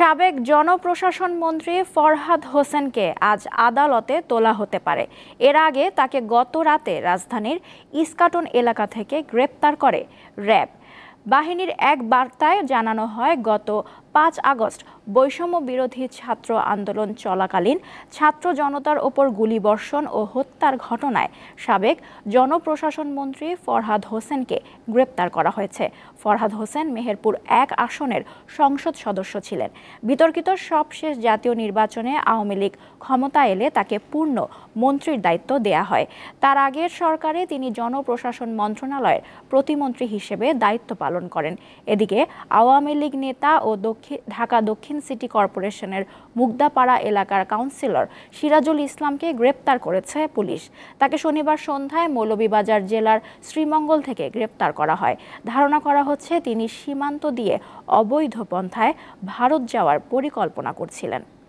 সাবেক জনপ্রশাসন মন্ত্রী ফরহাদ হোসেনকে আজ আদালতে তোলা হতে পারে এর আগে তাকে গত রাতে রাজধানীর ইস্কাটন এলাকা থেকে গ্রেপ্তার করে র্যাব বাহিনীর এক বার্তায় জানানো হয় গত পাঁচ আগস্ট বৈষম্য বিরোধী ছাত্র আন্দোলন চলাকালীন ছাত্র জনতার ওপর গুলিবর্ষণ ও হত্যার ঘটনায় সাবেক জনপ্রশাসন মন্ত্রী ফরহাদ হোসেনকে গ্রেপ্তার করা হয়েছে ফরহাদ হোসেন মেহেরপুর এক আসনের সংসদ সদস্য ছিলেন বিতর্কিত সবশেষ জাতীয় নির্বাচনে আওয়ামী লীগ ক্ষমতা এলে তাকে পূর্ণ মন্ত্রীর দায়িত্ব দেয়া হয় তার আগের সরকারে তিনি জনপ্রশাসন মন্ত্রণালয়ের প্রতিমন্ত্রী হিসেবে দায়িত্ব পালন করেন এদিকে আওয়ামী লীগ নেতা ও দক্ষিণ দক্ষিণ ঢাকা দক্ষিণ সিটি কর্পোরেশনের মুগদাপাড়া এলাকার কাউন্সিলর সিরাজুল ইসলামকে গ্রেপ্তার করেছে পুলিশ তাকে শনিবার সন্ধ্যায় মৌলভীবাজার জেলার শ্রীমঙ্গল থেকে গ্রেপ্তার করা হয় ধারণা করা হচ্ছে তিনি সীমান্ত দিয়ে অবৈধ পন্থায় ভারত যাওয়ার পরিকল্পনা করছিলেন